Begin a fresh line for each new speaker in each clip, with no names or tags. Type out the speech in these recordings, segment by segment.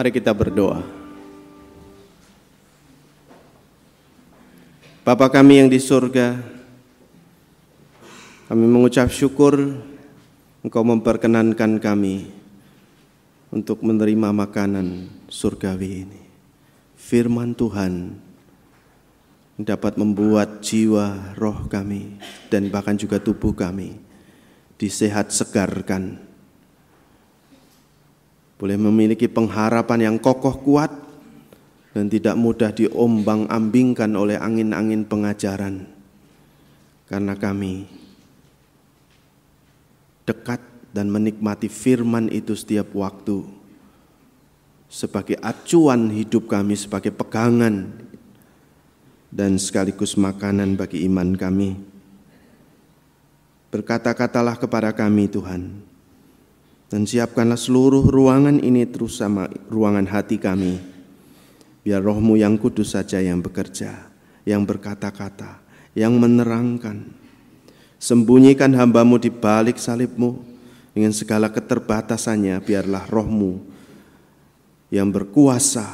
Mari kita berdoa. Bapa kami yang di surga, kami mengucap syukur Engkau memperkenankan kami untuk menerima makanan surgawi ini. Firman Tuhan dapat membuat jiwa roh kami dan bahkan juga tubuh kami disehat segarkan boleh memiliki pengharapan yang kokoh kuat dan tidak mudah diombang-ambingkan oleh angin-angin pengajaran. Karena kami dekat dan menikmati firman itu setiap waktu sebagai acuan hidup kami, sebagai pegangan dan sekaligus makanan bagi iman kami. Berkata-katalah kepada kami Tuhan, dan siapkanlah seluruh ruangan ini terus sama ruangan hati kami. Biar rohmu yang kudus saja yang bekerja, yang berkata-kata, yang menerangkan. Sembunyikan hambamu di balik salibmu dengan segala keterbatasannya. Biarlah rohmu yang berkuasa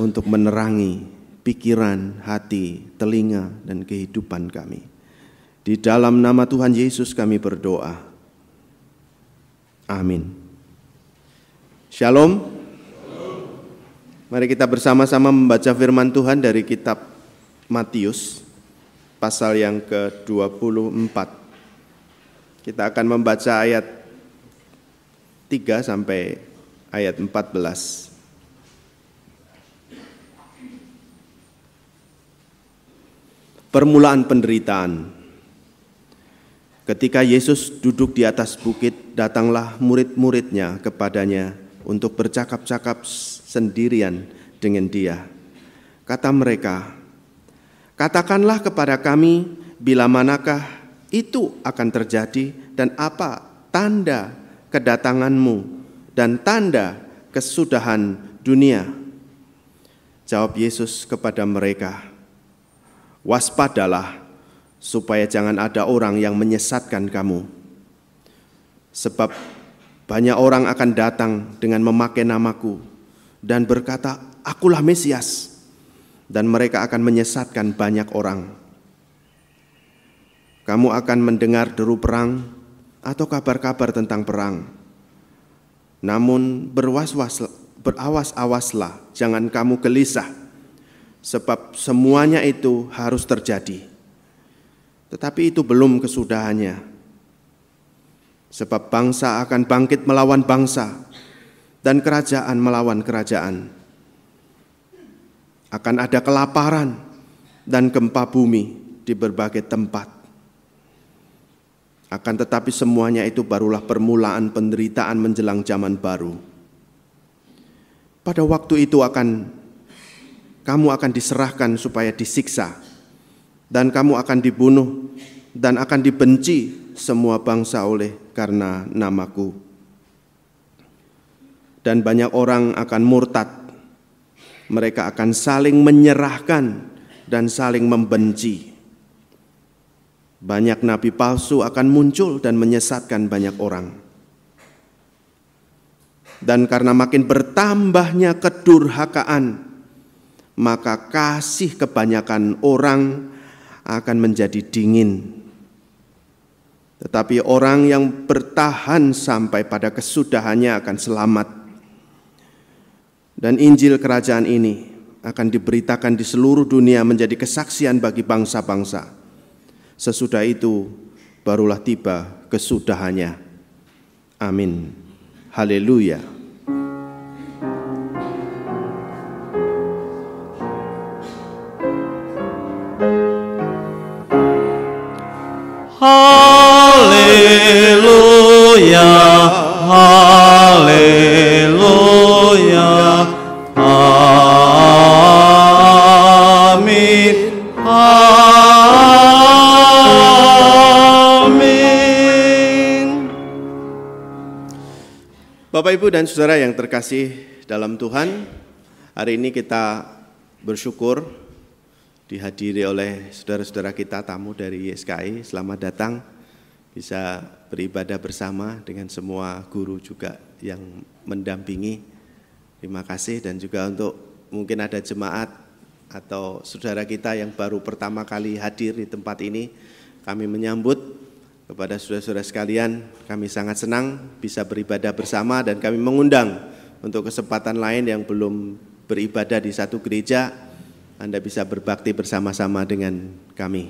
untuk menerangi pikiran, hati, telinga, dan kehidupan kami. Di dalam nama Tuhan Yesus kami berdoa. Amin. Shalom. Mari kita bersama-sama membaca firman Tuhan dari kitab Matius pasal yang ke-24. Kita akan membaca ayat 3 sampai ayat 14. Permulaan penderitaan. Ketika Yesus duduk di atas bukit, datanglah murid-muridnya kepadanya untuk bercakap-cakap sendirian dengan dia. Kata mereka, "Katakanlah kepada kami bila manakah itu akan terjadi dan apa tanda kedatanganmu dan tanda kesudahan dunia?" Jawab Yesus kepada mereka, "Waspadalah supaya jangan ada orang yang menyesatkan kamu." Sebab banyak orang akan datang dengan memakai namaku dan berkata, "Akulah Mesias." Dan mereka akan menyesatkan banyak orang. Kamu akan mendengar deru perang atau kabar-kabar tentang perang. Namun berwas-was berawas-awaslah, jangan kamu gelisah. Sebab semuanya itu harus terjadi. Tetapi itu belum kesudahannya Sebab bangsa akan bangkit melawan bangsa dan kerajaan melawan kerajaan. Akan ada kelaparan dan gempa bumi di berbagai tempat. Akan tetapi semuanya itu barulah permulaan penderitaan menjelang zaman baru. Pada waktu itu akan kamu akan diserahkan supaya disiksa dan kamu akan dibunuh dan akan dibenci semua bangsa oleh karena namaku. Dan banyak orang akan murtad. Mereka akan saling menyerahkan dan saling membenci. Banyak nabi palsu akan muncul dan menyesatkan banyak orang. Dan karena makin bertambahnya kedurhakaan, maka kasih kebanyakan orang akan menjadi dingin tetapi orang yang bertahan sampai pada kesudahannya akan selamat. Dan Injil kerajaan ini akan diberitakan di seluruh dunia menjadi kesaksian bagi bangsa-bangsa. Sesudah itu barulah tiba kesudahannya. Amin. Haleluya. dan saudara yang terkasih dalam Tuhan, hari ini kita bersyukur dihadiri oleh saudara-saudara kita tamu dari YSKI. Selamat datang, bisa beribadah bersama dengan semua guru juga yang mendampingi. Terima kasih dan juga untuk mungkin ada jemaat atau saudara kita yang baru pertama kali hadir di tempat ini, kami menyambut kepada saudara-saudara sekalian, kami sangat senang bisa beribadah bersama dan kami mengundang untuk kesempatan lain yang belum beribadah di satu gereja, Anda bisa berbakti bersama-sama dengan kami.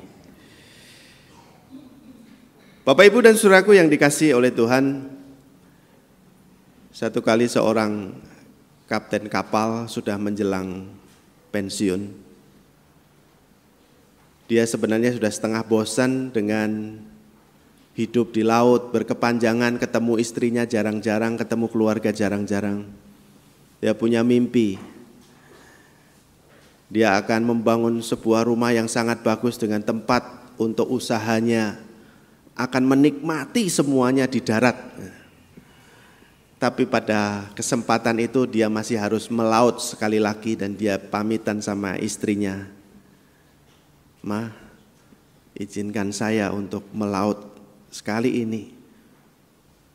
Bapak Ibu dan Suraku yang dikasih oleh Tuhan, satu kali seorang kapten kapal sudah menjelang pensiun. Dia sebenarnya sudah setengah bosan dengan hidup di laut, berkepanjangan, ketemu istrinya jarang-jarang, ketemu keluarga jarang-jarang. Dia punya mimpi. Dia akan membangun sebuah rumah yang sangat bagus dengan tempat untuk usahanya. Akan menikmati semuanya di darat. Tapi pada kesempatan itu dia masih harus melaut sekali lagi dan dia pamitan sama istrinya. Ma, izinkan saya untuk melaut sekali ini.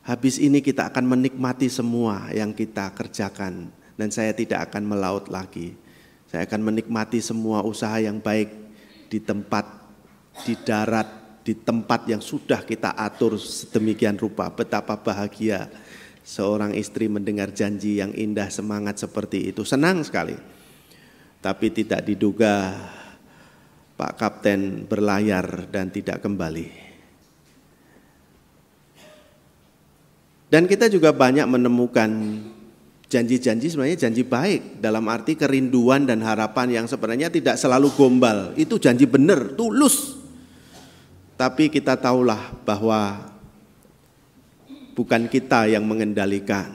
Habis ini kita akan menikmati semua yang kita kerjakan dan saya tidak akan melaut lagi. Saya akan menikmati semua usaha yang baik di tempat, di darat, di tempat yang sudah kita atur sedemikian rupa. Betapa bahagia seorang istri mendengar janji yang indah semangat seperti itu. Senang sekali. Tapi tidak diduga Pak Kapten berlayar dan tidak kembali. Dan kita juga banyak menemukan janji-janji sebenarnya janji baik dalam arti kerinduan dan harapan yang sebenarnya tidak selalu gombal. Itu janji benar, tulus. Tapi kita tahulah bahwa bukan kita yang mengendalikan.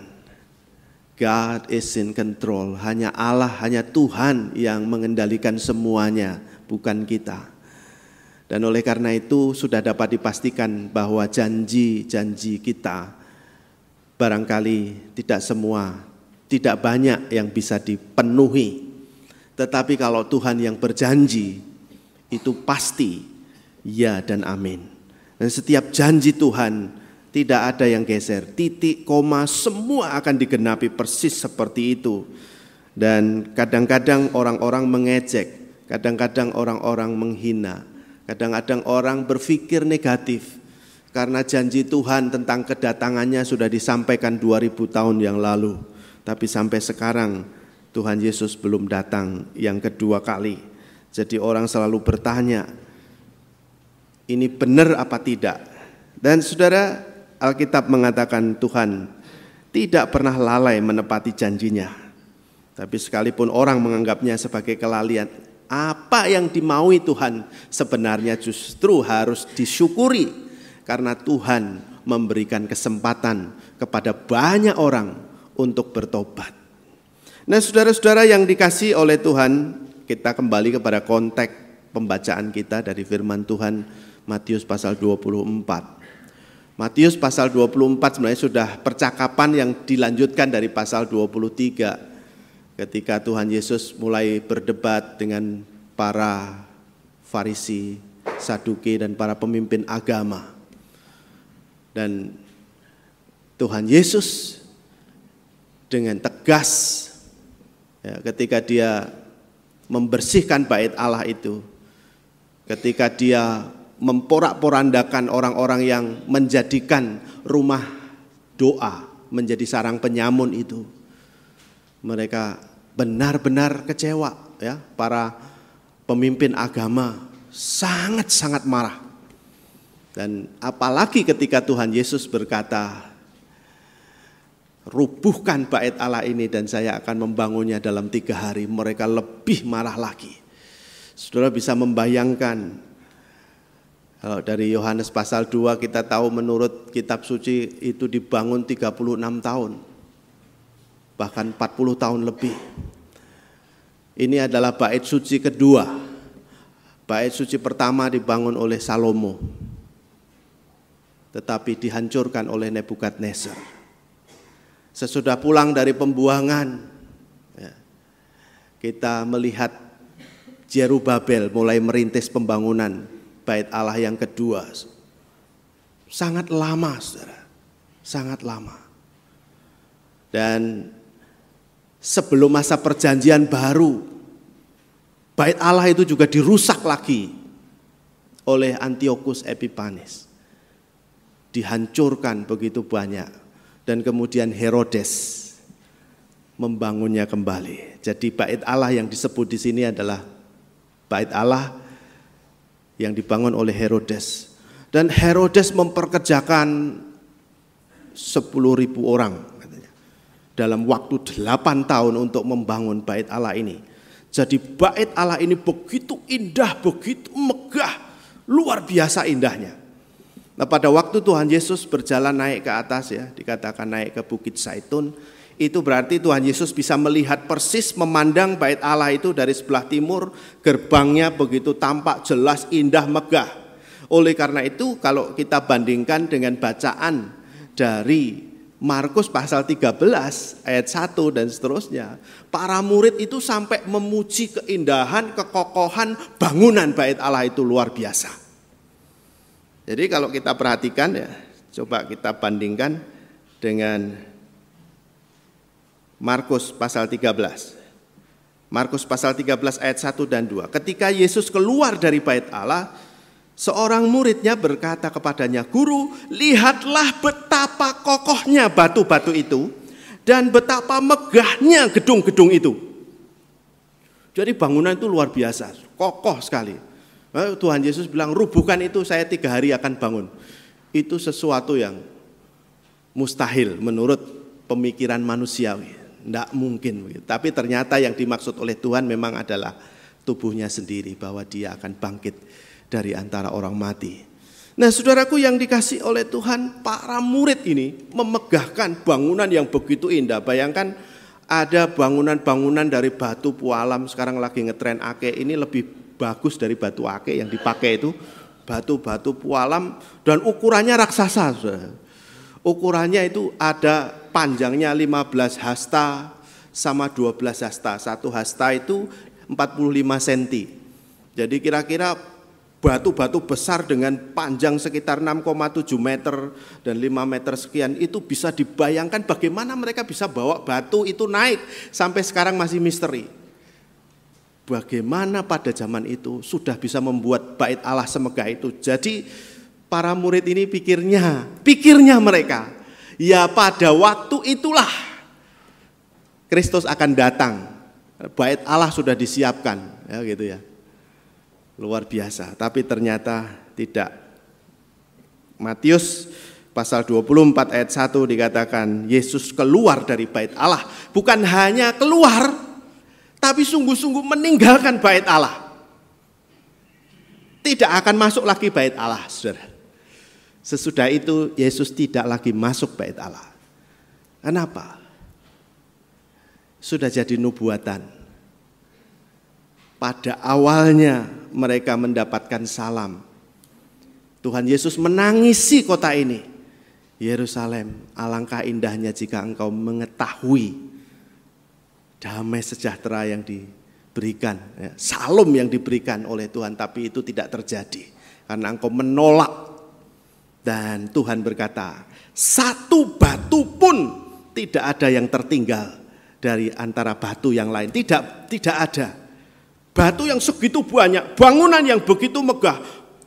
God is in control. Hanya Allah, hanya Tuhan yang mengendalikan semuanya, bukan kita. Dan oleh karena itu sudah dapat dipastikan bahwa janji-janji kita barangkali tidak semua, tidak banyak yang bisa dipenuhi. Tetapi kalau Tuhan yang berjanji, itu pasti ya dan amin. Dan setiap janji Tuhan tidak ada yang geser. Titik, koma, semua akan digenapi persis seperti itu. Dan kadang-kadang orang-orang mengejek, kadang-kadang orang-orang menghina, kadang-kadang orang berpikir negatif, karena janji Tuhan tentang kedatangannya sudah disampaikan 2000 tahun yang lalu. Tapi sampai sekarang Tuhan Yesus belum datang yang kedua kali. Jadi orang selalu bertanya, ini benar apa tidak? Dan saudara, Alkitab mengatakan Tuhan tidak pernah lalai menepati janjinya. Tapi sekalipun orang menganggapnya sebagai kelalian, apa yang dimaui Tuhan sebenarnya justru harus disyukuri karena Tuhan memberikan kesempatan kepada banyak orang untuk bertobat. Nah, saudara-saudara yang dikasih oleh Tuhan, kita kembali kepada konteks pembacaan kita dari firman Tuhan Matius pasal 24. Matius pasal 24 sebenarnya sudah percakapan yang dilanjutkan dari pasal 23 ketika Tuhan Yesus mulai berdebat dengan para Farisi, Saduki dan para pemimpin agama. Dan Tuhan Yesus dengan tegas ya, ketika dia membersihkan bait Allah itu, ketika dia memporak-porandakan orang-orang yang menjadikan rumah doa menjadi sarang penyamun itu, mereka benar-benar kecewa ya para pemimpin agama sangat-sangat marah dan apalagi ketika Tuhan Yesus berkata, rubuhkan bait Allah ini dan saya akan membangunnya dalam tiga hari. Mereka lebih marah lagi. Saudara bisa membayangkan kalau dari Yohanes pasal 2 kita tahu menurut kitab suci itu dibangun 36 tahun. Bahkan 40 tahun lebih. Ini adalah bait suci kedua. Bait suci pertama dibangun oleh Salomo tetapi dihancurkan oleh Nebukadnezar. Sesudah pulang dari pembuangan, ya, kita melihat Jerubabel mulai merintis pembangunan bait Allah yang kedua. Sangat lama, saudara. Sangat lama. Dan sebelum masa perjanjian baru, bait Allah itu juga dirusak lagi oleh Antiochus Epiphanes dihancurkan begitu banyak dan kemudian Herodes membangunnya kembali. Jadi bait Allah yang disebut di sini adalah bait Allah yang dibangun oleh Herodes. Dan Herodes memperkerjakan 10.000 orang katanya. Dalam waktu 8 tahun untuk membangun bait Allah ini. Jadi bait Allah ini begitu indah, begitu megah, luar biasa indahnya. Nah, pada waktu Tuhan Yesus berjalan naik ke atas ya, dikatakan naik ke Bukit Saitun, itu berarti Tuhan Yesus bisa melihat persis memandang bait Allah itu dari sebelah timur, gerbangnya begitu tampak jelas, indah, megah. Oleh karena itu, kalau kita bandingkan dengan bacaan dari Markus pasal 13 ayat 1 dan seterusnya, para murid itu sampai memuji keindahan, kekokohan bangunan bait Allah itu luar biasa. Jadi kalau kita perhatikan ya, coba kita bandingkan dengan Markus pasal 13. Markus pasal 13 ayat 1 dan 2. Ketika Yesus keluar dari bait Allah, seorang muridnya berkata kepadanya, "Guru, lihatlah betapa kokohnya batu-batu itu dan betapa megahnya gedung-gedung itu." Jadi bangunan itu luar biasa, kokoh sekali. Eh, Tuhan Yesus bilang, rubuhkan itu saya tiga hari akan bangun. Itu sesuatu yang mustahil menurut pemikiran manusiawi. Tidak mungkin. Tapi ternyata yang dimaksud oleh Tuhan memang adalah tubuhnya sendiri. Bahwa dia akan bangkit dari antara orang mati. Nah saudaraku yang dikasih oleh Tuhan para murid ini memegahkan bangunan yang begitu indah. Bayangkan ada bangunan-bangunan dari batu pualam sekarang lagi ngetren ake ini lebih bagus dari batu akik yang dipakai itu batu-batu pualam dan ukurannya raksasa. Ukurannya itu ada panjangnya 15 hasta sama 12 hasta. Satu hasta itu 45 cm. Jadi kira-kira batu-batu besar dengan panjang sekitar 6,7 meter dan 5 meter sekian itu bisa dibayangkan bagaimana mereka bisa bawa batu itu naik sampai sekarang masih misteri bagaimana pada zaman itu sudah bisa membuat bait Allah semegah itu. Jadi para murid ini pikirnya, pikirnya mereka, ya pada waktu itulah Kristus akan datang. Bait Allah sudah disiapkan, ya gitu ya. Luar biasa, tapi ternyata tidak. Matius pasal 24 ayat 1 dikatakan Yesus keluar dari bait Allah, bukan hanya keluar tapi sungguh-sungguh meninggalkan bait Allah. Tidak akan masuk lagi bait Allah, saudara. Sesudah itu Yesus tidak lagi masuk bait Allah. Kenapa? Sudah jadi nubuatan. Pada awalnya mereka mendapatkan salam. Tuhan Yesus menangisi kota ini. Yerusalem, alangkah indahnya jika engkau mengetahui damai sejahtera yang diberikan, ya, salom yang diberikan oleh Tuhan, tapi itu tidak terjadi karena engkau menolak. Dan Tuhan berkata, satu batu pun tidak ada yang tertinggal dari antara batu yang lain. Tidak, tidak ada. Batu yang segitu banyak, bangunan yang begitu megah,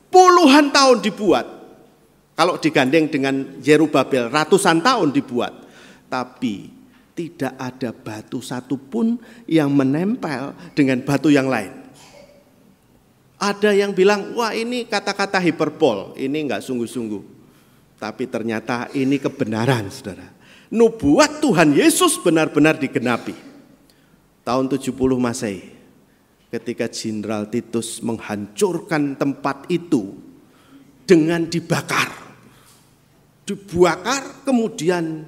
puluhan tahun dibuat. Kalau digandeng dengan Yerubabel, ratusan tahun dibuat. Tapi tidak ada batu satupun yang menempel dengan batu yang lain. Ada yang bilang, wah ini kata-kata hiperbol, ini enggak sungguh-sungguh. Tapi ternyata ini kebenaran, saudara. Nubuat Tuhan Yesus benar-benar digenapi. Tahun 70 Masehi, ketika Jenderal Titus menghancurkan tempat itu dengan dibakar. Dibakar kemudian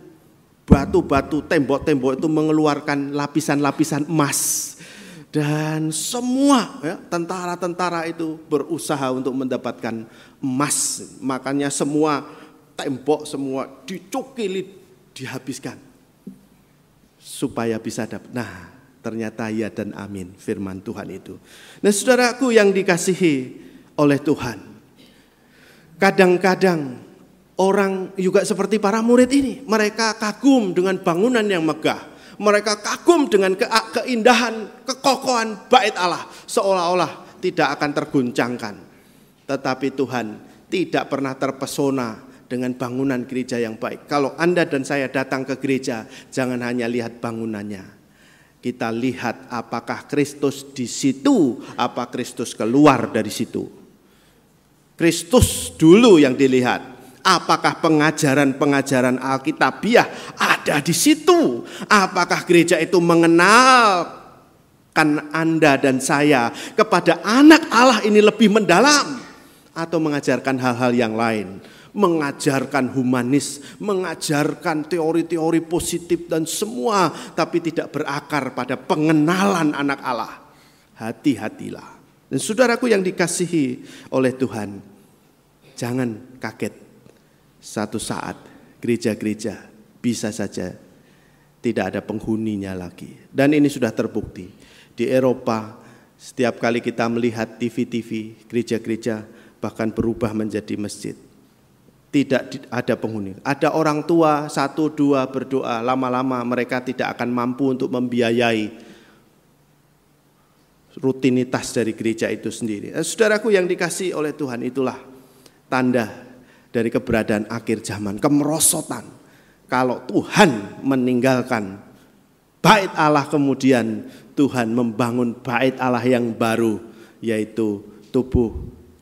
batu-batu tembok-tembok itu mengeluarkan lapisan-lapisan emas dan semua tentara ya, tentara-tentara itu berusaha untuk mendapatkan emas makanya semua tembok semua dicukili dihabiskan supaya bisa dapat nah ternyata ya dan amin firman Tuhan itu nah saudaraku yang dikasihi oleh Tuhan kadang-kadang Orang juga seperti para murid ini, mereka kagum dengan bangunan yang megah. Mereka kagum dengan ke keindahan, kekokohan bait Allah, seolah-olah tidak akan terguncangkan. Tetapi Tuhan tidak pernah terpesona dengan bangunan gereja yang baik. Kalau Anda dan saya datang ke gereja, jangan hanya lihat bangunannya. Kita lihat apakah Kristus di situ, apa Kristus keluar dari situ. Kristus dulu yang dilihat, Apakah pengajaran-pengajaran Alkitabiah ada di situ? Apakah gereja itu mengenalkan Anda dan saya kepada anak Allah ini lebih mendalam? Atau mengajarkan hal-hal yang lain? mengajarkan humanis, mengajarkan teori-teori positif dan semua, tapi tidak berakar pada pengenalan anak Allah. Hati-hatilah. Dan saudaraku yang dikasihi oleh Tuhan, jangan kaget satu saat gereja-gereja bisa saja tidak ada penghuninya lagi. Dan ini sudah terbukti. Di Eropa setiap kali kita melihat TV-TV, gereja-gereja bahkan berubah menjadi masjid. Tidak ada penghuni. Ada orang tua satu dua berdoa, lama-lama mereka tidak akan mampu untuk membiayai rutinitas dari gereja itu sendiri. Eh, saudaraku yang dikasih oleh Tuhan itulah tanda dari keberadaan akhir zaman, kemerosotan. Kalau Tuhan meninggalkan bait Allah kemudian Tuhan membangun bait Allah yang baru yaitu tubuh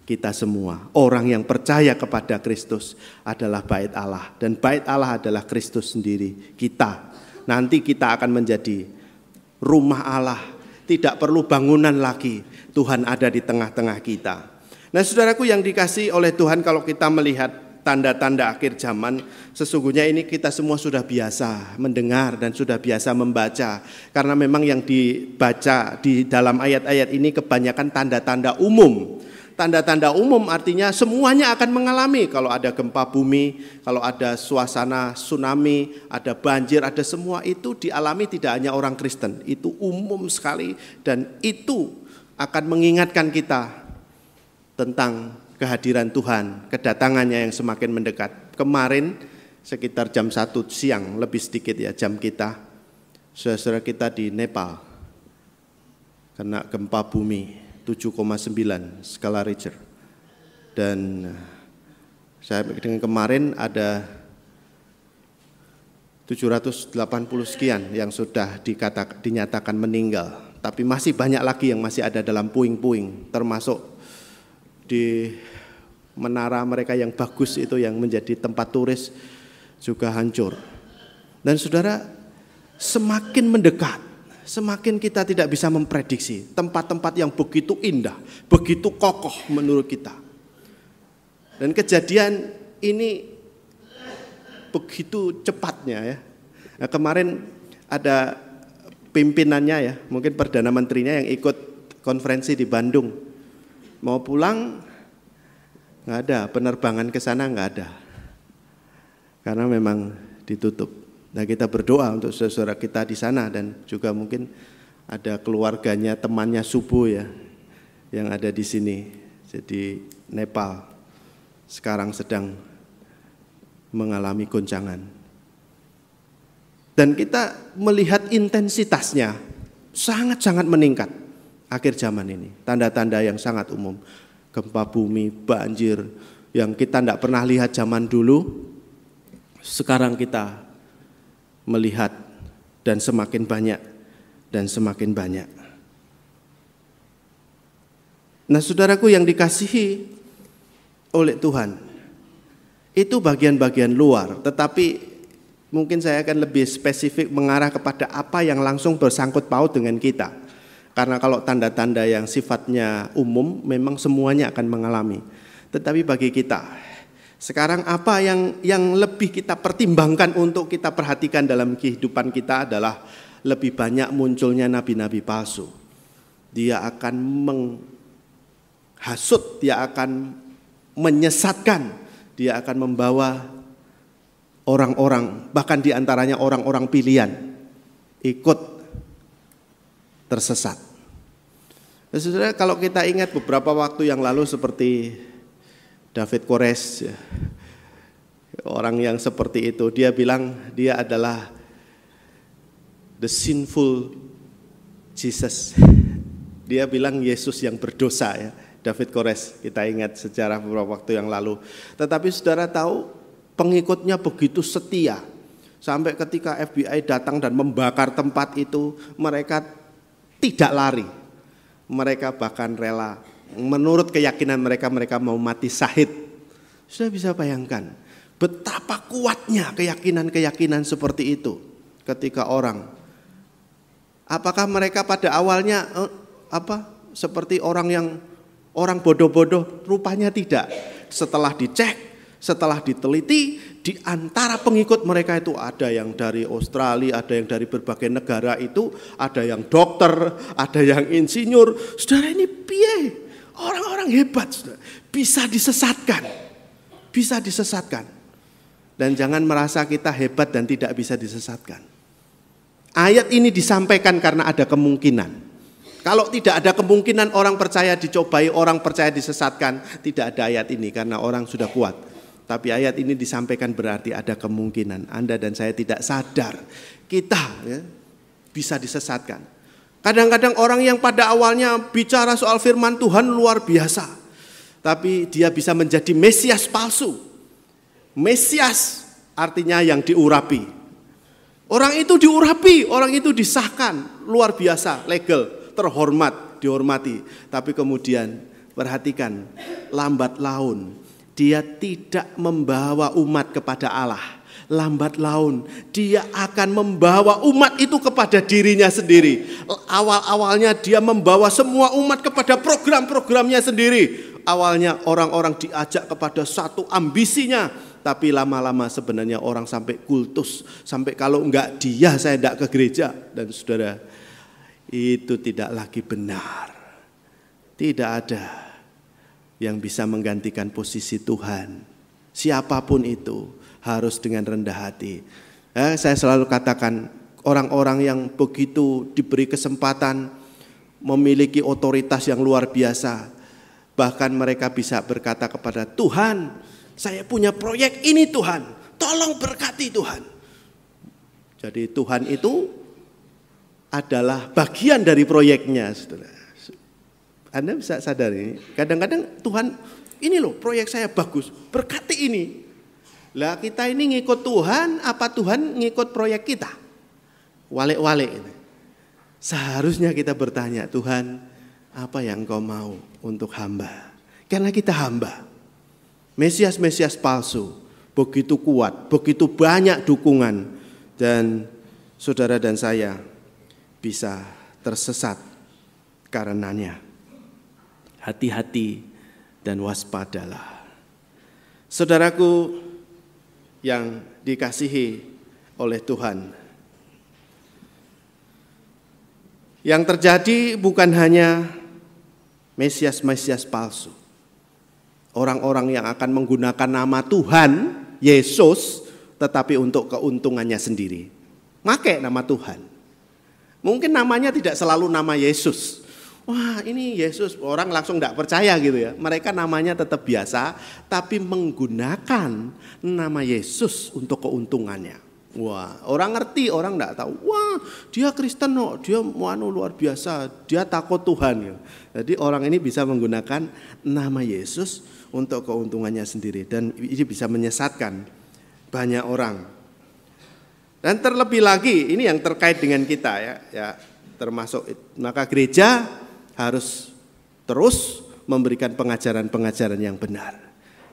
kita semua. Orang yang percaya kepada Kristus adalah bait Allah dan bait Allah adalah Kristus sendiri, kita. Nanti kita akan menjadi rumah Allah, tidak perlu bangunan lagi. Tuhan ada di tengah-tengah kita. Nah saudaraku yang dikasih oleh Tuhan kalau kita melihat tanda-tanda akhir zaman sesungguhnya ini kita semua sudah biasa mendengar dan sudah biasa membaca karena memang yang dibaca di dalam ayat-ayat ini kebanyakan tanda-tanda umum tanda-tanda umum artinya semuanya akan mengalami kalau ada gempa bumi, kalau ada suasana tsunami, ada banjir, ada semua itu dialami tidak hanya orang Kristen. Itu umum sekali dan itu akan mengingatkan kita tentang kehadiran Tuhan, kedatangannya yang semakin mendekat. Kemarin sekitar jam 1 siang, lebih sedikit ya jam kita, saudara-saudara kita di Nepal, kena gempa bumi 7,9 skala Richter. Dan eh, saya dengan kemarin ada 780 sekian yang sudah dikatakan dinyatakan meninggal, tapi masih banyak lagi yang masih ada dalam puing-puing, termasuk di menara mereka yang bagus itu yang menjadi tempat turis juga hancur. Dan saudara, semakin mendekat, semakin kita tidak bisa memprediksi tempat-tempat yang begitu indah, begitu kokoh menurut kita. Dan kejadian ini begitu cepatnya ya. Nah, kemarin ada pimpinannya ya, mungkin perdana menterinya yang ikut konferensi di Bandung mau pulang nggak ada penerbangan ke sana nggak ada karena memang ditutup. Nah kita berdoa untuk saudara kita di sana dan juga mungkin ada keluarganya temannya subuh ya yang ada di sini. Jadi Nepal sekarang sedang mengalami goncangan. Dan kita melihat intensitasnya sangat-sangat meningkat akhir zaman ini. Tanda-tanda yang sangat umum. Gempa bumi, banjir yang kita tidak pernah lihat zaman dulu. Sekarang kita melihat dan semakin banyak dan semakin banyak. Nah, saudaraku yang dikasihi oleh Tuhan, itu bagian-bagian luar, tetapi mungkin saya akan lebih spesifik mengarah kepada apa yang langsung bersangkut paut dengan kita karena kalau tanda-tanda yang sifatnya umum memang semuanya akan mengalami. Tetapi bagi kita sekarang apa yang yang lebih kita pertimbangkan untuk kita perhatikan dalam kehidupan kita adalah lebih banyak munculnya nabi-nabi palsu. Dia akan menghasut, dia akan menyesatkan, dia akan membawa orang-orang, bahkan diantaranya orang-orang pilihan ikut tersesat. Nah, saudara, kalau kita ingat beberapa waktu yang lalu seperti David Kores, ya. orang yang seperti itu, dia bilang dia adalah the sinful Jesus. Dia bilang Yesus yang berdosa ya. David Kores, kita ingat sejarah beberapa waktu yang lalu. Tetapi saudara tahu pengikutnya begitu setia. Sampai ketika FBI datang dan membakar tempat itu, mereka tidak lari mereka bahkan rela menurut keyakinan mereka mereka mau mati sahid. Sudah bisa bayangkan betapa kuatnya keyakinan-keyakinan seperti itu ketika orang apakah mereka pada awalnya eh, apa seperti orang yang orang bodoh-bodoh rupanya tidak. Setelah dicek setelah diteliti, di antara pengikut mereka itu ada yang dari Australia, ada yang dari berbagai negara itu, ada yang dokter, ada yang insinyur. Saudara ini piye? Orang-orang hebat, saudara. bisa disesatkan. Bisa disesatkan. Dan jangan merasa kita hebat dan tidak bisa disesatkan. Ayat ini disampaikan karena ada kemungkinan. Kalau tidak ada kemungkinan orang percaya dicobai, orang percaya disesatkan, tidak ada ayat ini karena orang sudah kuat tapi ayat ini disampaikan berarti ada kemungkinan Anda dan saya tidak sadar kita ya, bisa disesatkan. Kadang-kadang orang yang pada awalnya bicara soal firman Tuhan luar biasa, tapi dia bisa menjadi mesias palsu. Mesias artinya yang diurapi. Orang itu diurapi, orang itu disahkan, luar biasa, legal, terhormat, dihormati. Tapi kemudian perhatikan lambat laun dia tidak membawa umat kepada Allah. Lambat laun dia akan membawa umat itu kepada dirinya sendiri. Awal-awalnya dia membawa semua umat kepada program-programnya sendiri. Awalnya orang-orang diajak kepada satu ambisinya, tapi lama-lama sebenarnya orang sampai kultus, sampai kalau enggak dia saya enggak ke gereja dan saudara itu tidak lagi benar. Tidak ada yang bisa menggantikan posisi Tuhan. Siapapun itu harus dengan rendah hati. Eh, saya selalu katakan orang-orang yang begitu diberi kesempatan memiliki otoritas yang luar biasa. Bahkan mereka bisa berkata kepada Tuhan, saya punya proyek ini Tuhan, tolong berkati Tuhan. Jadi Tuhan itu adalah bagian dari proyeknya, saudara. Anda bisa sadar ini, kadang-kadang Tuhan ini loh proyek saya bagus, berkati ini. Lah kita ini ngikut Tuhan, apa Tuhan ngikut proyek kita? Walek-walek ini. Seharusnya kita bertanya, Tuhan apa yang kau mau untuk hamba? Karena kita hamba. Mesias-mesias palsu, begitu kuat, begitu banyak dukungan. Dan saudara dan saya bisa tersesat karenanya hati-hati dan waspadalah. Saudaraku yang dikasihi oleh Tuhan. Yang terjadi bukan hanya mesias-mesias palsu. Orang-orang yang akan menggunakan nama Tuhan, Yesus, tetapi untuk keuntungannya sendiri. Make nama Tuhan. Mungkin namanya tidak selalu nama Yesus, wah ini Yesus orang langsung tidak percaya gitu ya. Mereka namanya tetap biasa tapi menggunakan nama Yesus untuk keuntungannya. Wah orang ngerti orang tidak tahu. Wah dia Kristen loh, dia anu luar biasa, dia takut Tuhan. Jadi orang ini bisa menggunakan nama Yesus untuk keuntungannya sendiri dan ini bisa menyesatkan banyak orang. Dan terlebih lagi ini yang terkait dengan kita ya, ya termasuk maka gereja harus terus memberikan pengajaran-pengajaran yang benar.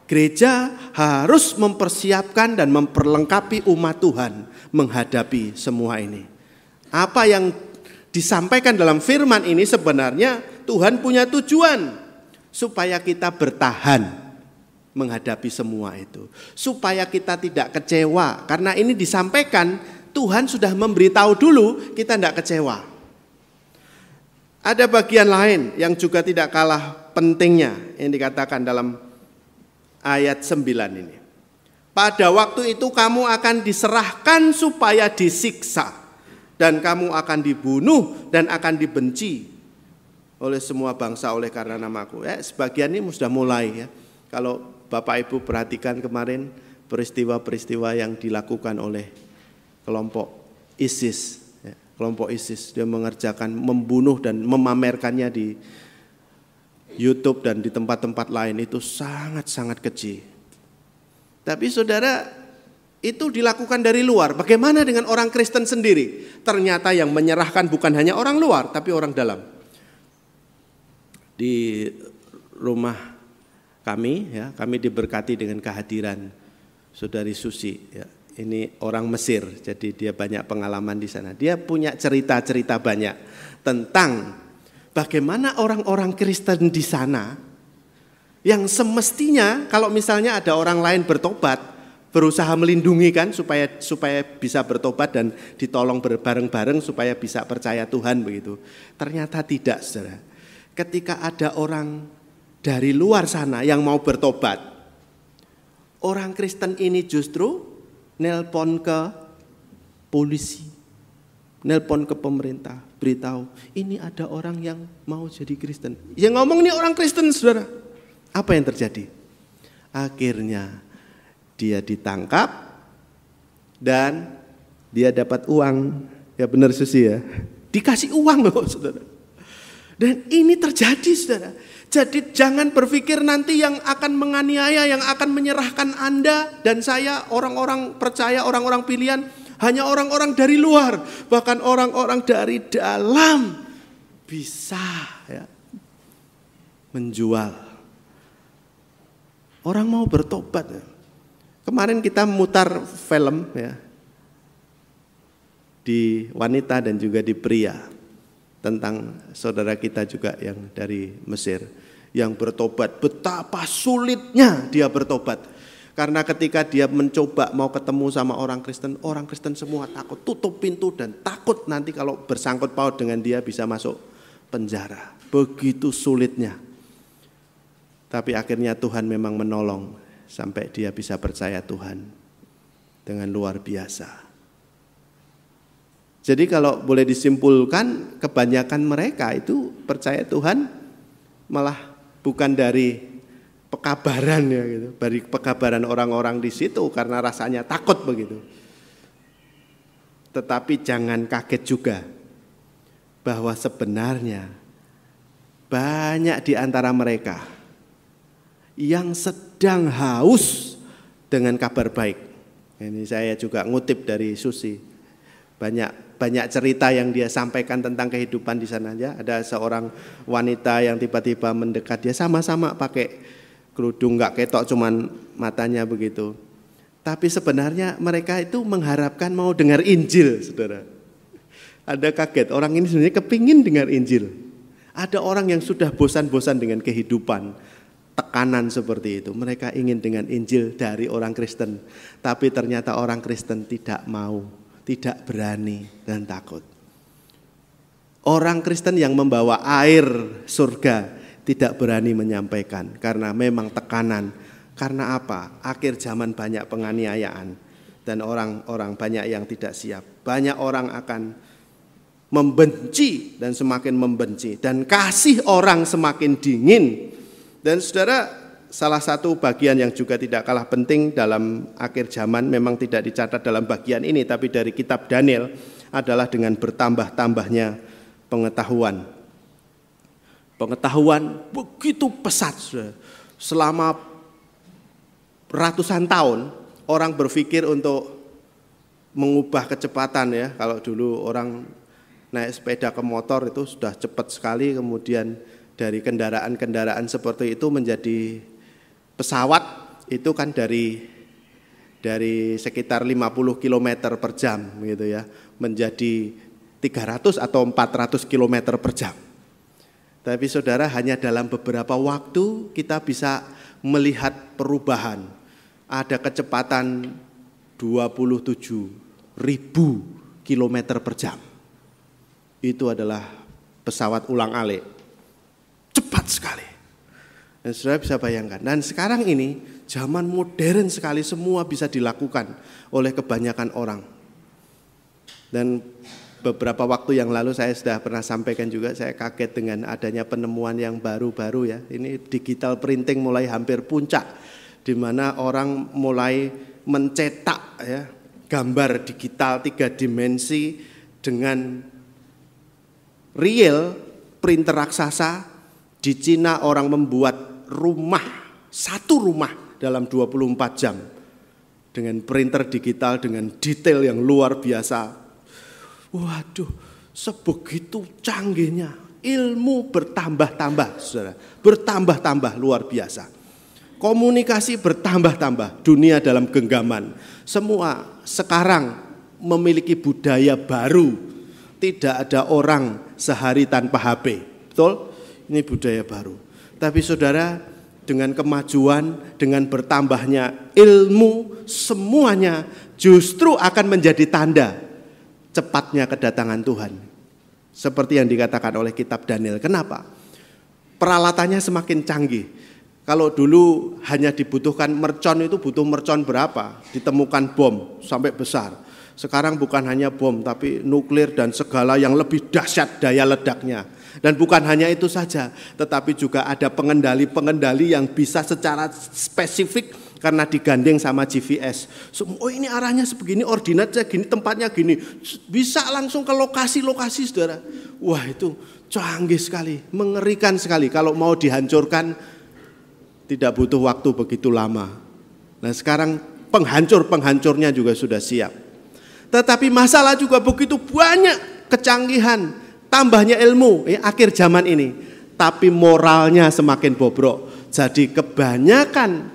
Gereja harus mempersiapkan dan memperlengkapi umat Tuhan menghadapi semua ini. Apa yang disampaikan dalam firman ini sebenarnya Tuhan punya tujuan supaya kita bertahan menghadapi semua itu. Supaya kita tidak kecewa karena ini disampaikan Tuhan sudah memberitahu dulu kita tidak kecewa. Ada bagian lain yang juga tidak kalah pentingnya yang dikatakan dalam ayat 9 ini. Pada waktu itu kamu akan diserahkan supaya disiksa dan kamu akan dibunuh dan akan dibenci oleh semua bangsa oleh karena namaku. Ya, sebagian ini sudah mulai ya. Kalau Bapak Ibu perhatikan kemarin peristiwa-peristiwa yang dilakukan oleh kelompok ISIS kelompok ISIS. Dia mengerjakan membunuh dan memamerkannya di YouTube dan di tempat-tempat lain itu sangat-sangat kecil. Tapi saudara, itu dilakukan dari luar. Bagaimana dengan orang Kristen sendiri? Ternyata yang menyerahkan bukan hanya orang luar, tapi orang dalam. Di rumah kami, ya, kami diberkati dengan kehadiran saudari Susi. Ya ini orang Mesir, jadi dia banyak pengalaman di sana. Dia punya cerita-cerita banyak tentang bagaimana orang-orang Kristen di sana yang semestinya kalau misalnya ada orang lain bertobat, berusaha melindungi kan supaya supaya bisa bertobat dan ditolong berbareng bareng supaya bisa percaya Tuhan begitu. Ternyata tidak, Saudara. Ketika ada orang dari luar sana yang mau bertobat, orang Kristen ini justru nelpon ke polisi, nelpon ke pemerintah, beritahu ini ada orang yang mau jadi Kristen. Yang ngomong ini orang Kristen, saudara. Apa yang terjadi? Akhirnya dia ditangkap dan dia dapat uang. Ya benar Susi ya. Dikasih uang loh saudara. Dan ini terjadi saudara. Jadi jangan berpikir nanti yang akan menganiaya, yang akan menyerahkan Anda dan saya, orang-orang percaya, orang-orang pilihan, hanya orang-orang dari luar, bahkan orang-orang dari dalam bisa ya, menjual. Orang mau bertobat. Ya. Kemarin kita mutar film ya di wanita dan juga di pria tentang saudara kita juga yang dari Mesir yang bertobat. Betapa sulitnya dia bertobat. Karena ketika dia mencoba mau ketemu sama orang Kristen, orang Kristen semua takut tutup pintu dan takut nanti kalau bersangkut paut dengan dia bisa masuk penjara. Begitu sulitnya. Tapi akhirnya Tuhan memang menolong sampai dia bisa percaya Tuhan dengan luar biasa. Jadi kalau boleh disimpulkan kebanyakan mereka itu percaya Tuhan malah bukan dari pekabaran ya gitu, dari pekabaran orang-orang di situ karena rasanya takut begitu. Tetapi jangan kaget juga bahwa sebenarnya banyak di antara mereka yang sedang haus dengan kabar baik. Ini saya juga ngutip dari Susi banyak banyak cerita yang dia sampaikan tentang kehidupan di sana aja. Ada seorang wanita yang tiba-tiba mendekat, dia sama-sama pakai kerudung nggak ketok cuman matanya begitu. Tapi sebenarnya mereka itu mengharapkan mau dengar Injil, saudara. Ada kaget, orang ini sebenarnya kepingin dengar Injil. Ada orang yang sudah bosan-bosan dengan kehidupan, tekanan seperti itu. Mereka ingin dengan Injil dari orang Kristen, tapi ternyata orang Kristen tidak mau tidak berani dan takut. Orang Kristen yang membawa air surga tidak berani menyampaikan karena memang tekanan. Karena apa? Akhir zaman banyak penganiayaan dan orang-orang banyak yang tidak siap. Banyak orang akan membenci dan semakin membenci dan kasih orang semakin dingin. Dan saudara salah satu bagian yang juga tidak kalah penting dalam akhir zaman memang tidak dicatat dalam bagian ini tapi dari kitab Daniel adalah dengan bertambah-tambahnya pengetahuan. Pengetahuan begitu pesat Selama ratusan tahun orang berpikir untuk mengubah kecepatan ya. Kalau dulu orang naik sepeda ke motor itu sudah cepat sekali kemudian dari kendaraan-kendaraan seperti itu menjadi pesawat itu kan dari dari sekitar 50 km per jam gitu ya menjadi 300 atau 400 km per jam. Tapi saudara hanya dalam beberapa waktu kita bisa melihat perubahan. Ada kecepatan 27 ribu kilometer per jam. Itu adalah pesawat ulang alik. Cepat sekali. Dan saudara bisa bayangkan. Dan sekarang ini zaman modern sekali semua bisa dilakukan oleh kebanyakan orang. Dan beberapa waktu yang lalu saya sudah pernah sampaikan juga saya kaget dengan adanya penemuan yang baru-baru ya. Ini digital printing mulai hampir puncak di mana orang mulai mencetak ya gambar digital tiga dimensi dengan real printer raksasa di Cina orang membuat rumah, satu rumah dalam 24 jam. Dengan printer digital, dengan detail yang luar biasa. Waduh, sebegitu canggihnya. Ilmu bertambah-tambah, saudara. Bertambah-tambah luar biasa. Komunikasi bertambah-tambah, dunia dalam genggaman. Semua sekarang memiliki budaya baru. Tidak ada orang sehari tanpa HP. Betul? Ini budaya baru. Tapi saudara, dengan kemajuan, dengan bertambahnya ilmu, semuanya justru akan menjadi tanda cepatnya kedatangan Tuhan. Seperti yang dikatakan oleh kitab Daniel. Kenapa? Peralatannya semakin canggih. Kalau dulu hanya dibutuhkan mercon itu butuh mercon berapa? Ditemukan bom sampai besar. Sekarang bukan hanya bom tapi nuklir dan segala yang lebih dahsyat daya ledaknya dan bukan hanya itu saja, tetapi juga ada pengendali-pengendali yang bisa secara spesifik karena digandeng sama GPS. Oh ini arahnya sebegini, ordinatnya gini, tempatnya gini. Bisa langsung ke lokasi-lokasi saudara. Wah itu canggih sekali, mengerikan sekali. Kalau mau dihancurkan tidak butuh waktu begitu lama. Nah sekarang penghancur-penghancurnya juga sudah siap. Tetapi masalah juga begitu banyak kecanggihan tambahnya ilmu ya, akhir zaman ini, tapi moralnya semakin bobrok. Jadi kebanyakan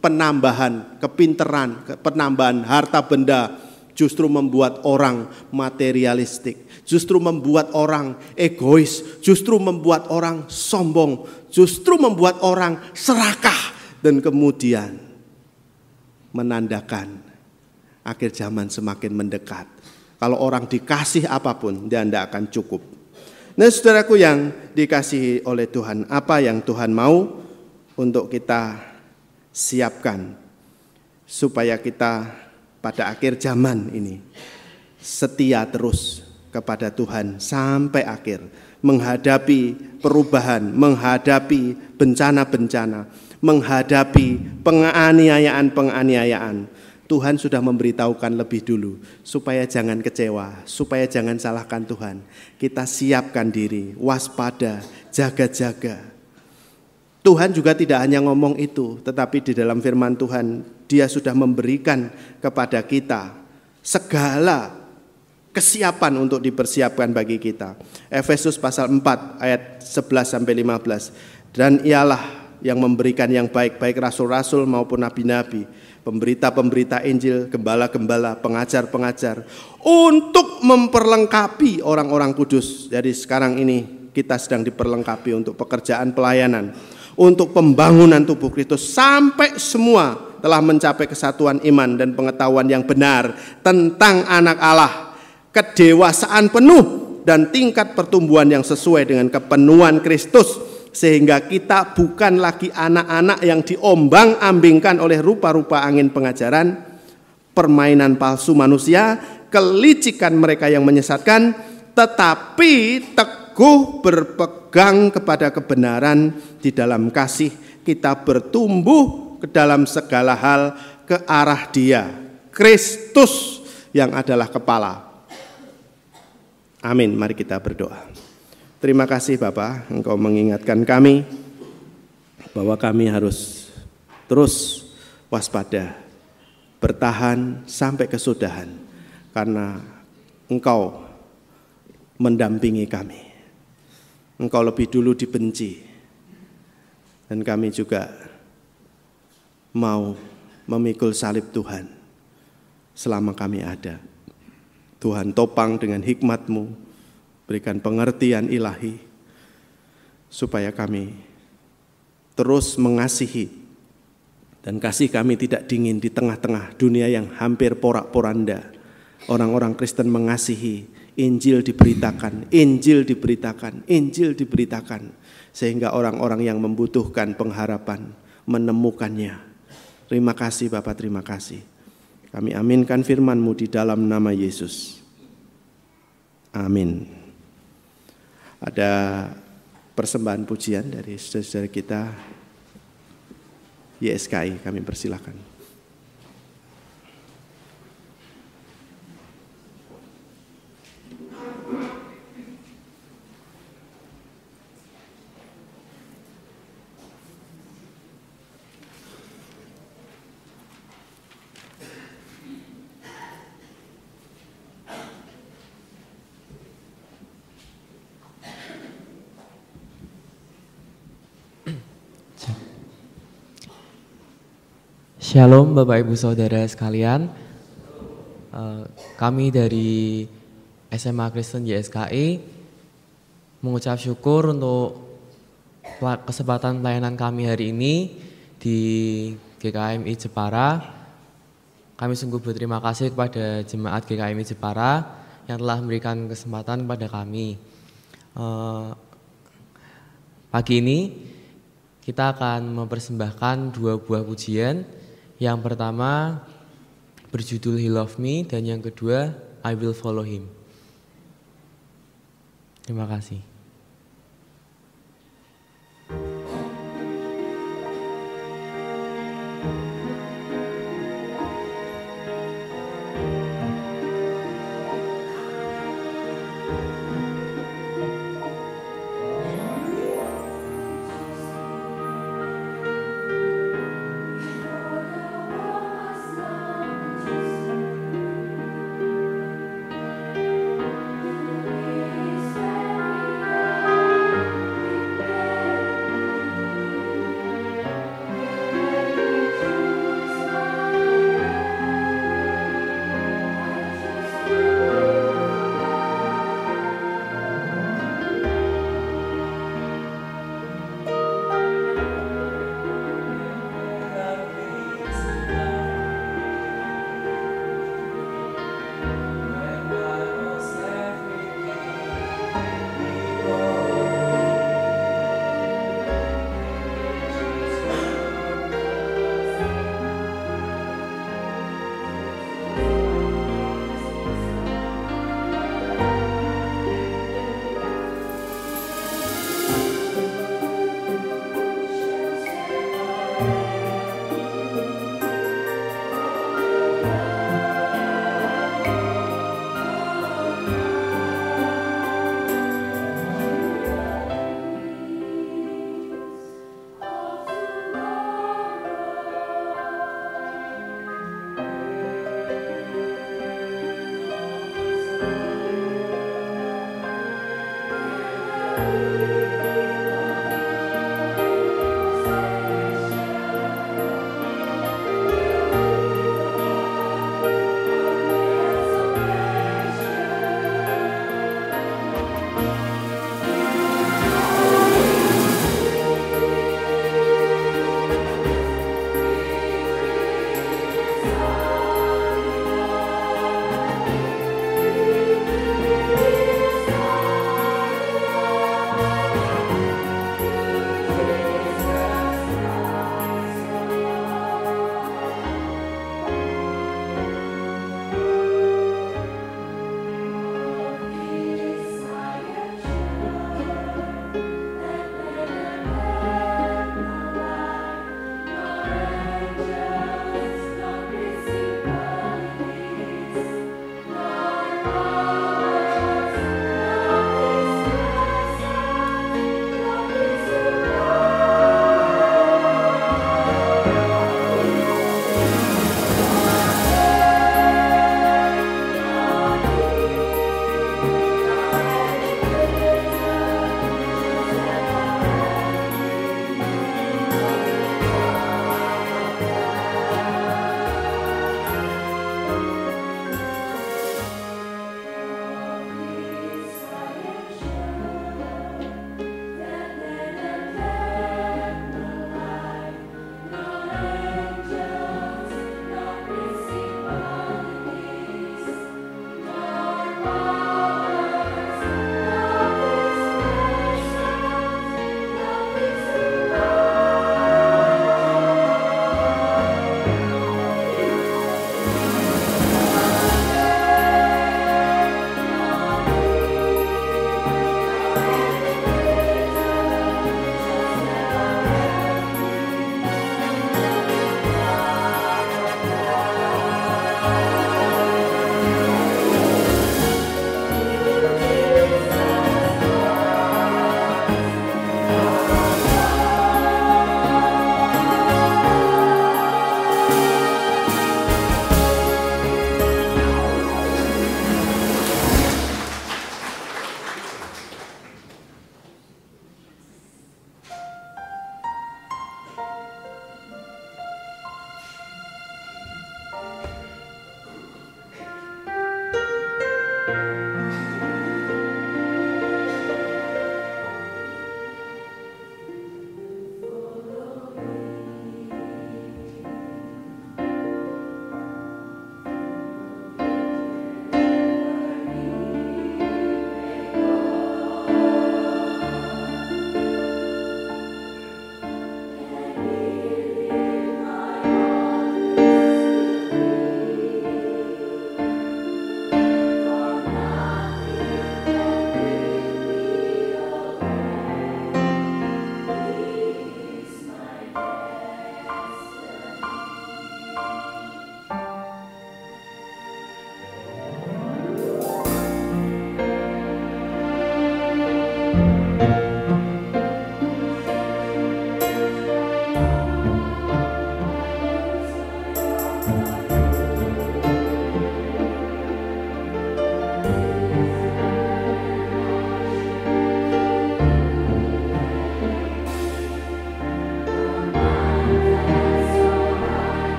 penambahan kepinteran, penambahan harta benda justru membuat orang materialistik, justru membuat orang egois, justru membuat orang sombong, justru membuat orang serakah dan kemudian menandakan akhir zaman semakin mendekat kalau orang dikasih apapun, dia tidak akan cukup. Nah saudaraku yang dikasihi oleh Tuhan, apa yang Tuhan mau untuk kita siapkan supaya kita pada akhir zaman ini setia terus kepada Tuhan sampai akhir menghadapi perubahan, menghadapi bencana-bencana, menghadapi penganiayaan-penganiayaan, Tuhan sudah memberitahukan lebih dulu supaya jangan kecewa, supaya jangan salahkan Tuhan. Kita siapkan diri, waspada, jaga-jaga. Tuhan juga tidak hanya ngomong itu, tetapi di dalam firman Tuhan dia sudah memberikan kepada kita segala kesiapan untuk dipersiapkan bagi kita. Efesus pasal 4 ayat 11 sampai 15. Dan ialah yang memberikan yang baik baik rasul-rasul maupun nabi-nabi pemberita-pemberita Injil, gembala-gembala, pengajar-pengajar untuk memperlengkapi orang-orang kudus. Jadi sekarang ini kita sedang diperlengkapi untuk pekerjaan pelayanan, untuk pembangunan tubuh Kristus sampai semua telah mencapai kesatuan iman dan pengetahuan yang benar tentang anak Allah, kedewasaan penuh dan tingkat pertumbuhan yang sesuai dengan kepenuhan Kristus sehingga kita bukan lagi anak-anak yang diombang-ambingkan oleh rupa-rupa angin pengajaran, permainan palsu manusia, kelicikan mereka yang menyesatkan, tetapi teguh berpegang kepada kebenaran di dalam kasih kita bertumbuh ke dalam segala hal ke arah Dia, Kristus yang adalah kepala. Amin. Mari kita berdoa. Terima kasih Bapak, Engkau mengingatkan kami bahwa kami harus terus waspada, bertahan sampai kesudahan, karena Engkau mendampingi kami. Engkau lebih dulu dibenci, dan kami juga mau memikul salib Tuhan selama kami ada. Tuhan topang dengan hikmatmu, berikan pengertian ilahi supaya kami terus mengasihi dan kasih kami tidak dingin di tengah-tengah dunia yang hampir porak-poranda. Orang-orang Kristen mengasihi, Injil diberitakan, Injil diberitakan, Injil diberitakan sehingga orang-orang yang membutuhkan pengharapan menemukannya. Terima kasih Bapak, terima kasih. Kami aminkan FirmanMu di dalam nama Yesus. Amin ada persembahan pujian dari saudara-saudara kita YSKI kami persilahkan. Shalom Bapak Ibu Saudara sekalian. Eh, kami dari SMA Kristen YSKI e mengucap syukur untuk kesempatan pelayanan kami hari ini di GKMI Jepara. Kami sungguh berterima kasih kepada jemaat GKMI Jepara yang telah memberikan kesempatan kepada kami. Eh, pagi ini kita akan mempersembahkan dua buah pujian yang pertama berjudul He Love Me dan yang kedua I Will Follow Him. Terima kasih.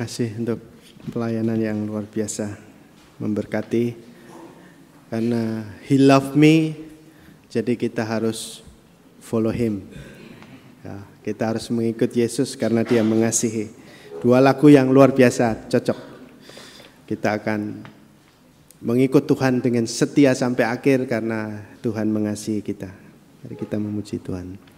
kasih untuk pelayanan yang luar biasa memberkati karena he love me jadi kita harus follow him ya, kita harus mengikut Yesus karena dia mengasihi dua lagu yang luar biasa cocok kita akan mengikut Tuhan dengan setia sampai akhir karena Tuhan mengasihi kita mari kita memuji Tuhan